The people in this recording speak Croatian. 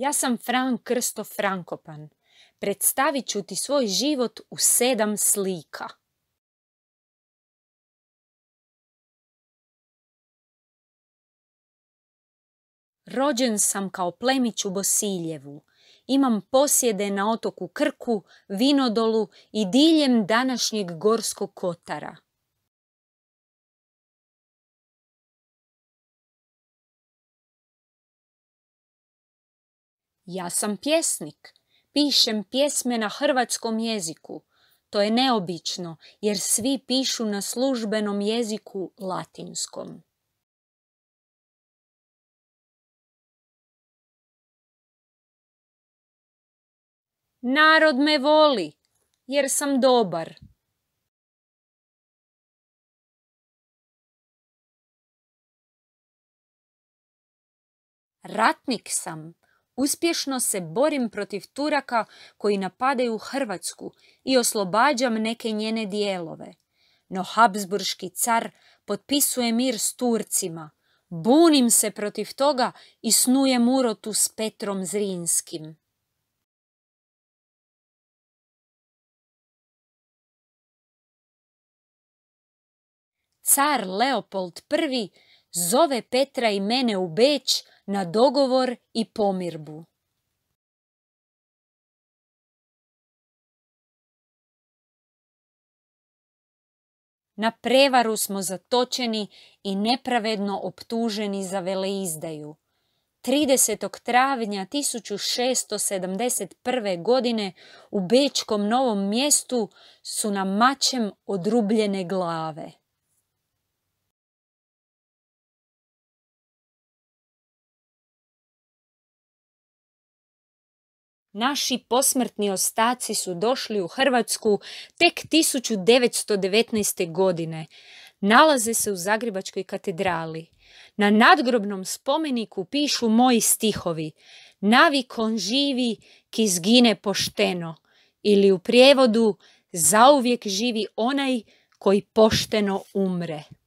Ja sam Fran Krsto Frankopan. Predstavit ću ti svoj život u sedam slika. Rođen sam kao plemić u Bosiljevu. Imam posjede na otoku Krku, Vinodolu i diljem današnjeg Gorskog Kotara. Ja sam pjesnik. Pišem pjesme na hrvatskom jeziku. To je neobično, jer svi pišu na službenom jeziku latinskom. Narod me voli, jer sam dobar. Ratnik sam. Uspješno se borim protiv Turaka koji napadaju Hrvatsku i oslobađam neke njene dijelove. No Habsburški car potpisuje mir s Turcima. Bunim se protiv toga i snujem urotu s Petrom Zrinskim. Car Leopold I zove Petra i mene u Beć na dogovor i pomirbu. Na prevaru smo zatočeni i nepravedno optuženi za veleizdaju. 30. travnja 1671. godine u Bečkom novom mjestu su na mačem odrubljene glave. Naši posmrtni ostaci su došli u Hrvatsku tek 1919. godine. Nalaze se u Zagrebačkoj katedrali. Na nadgrobnom spomeniku pišu moji stihovi Navikon živi ki zgine pošteno ili u prijevodu Zauvijek živi onaj koji pošteno umre.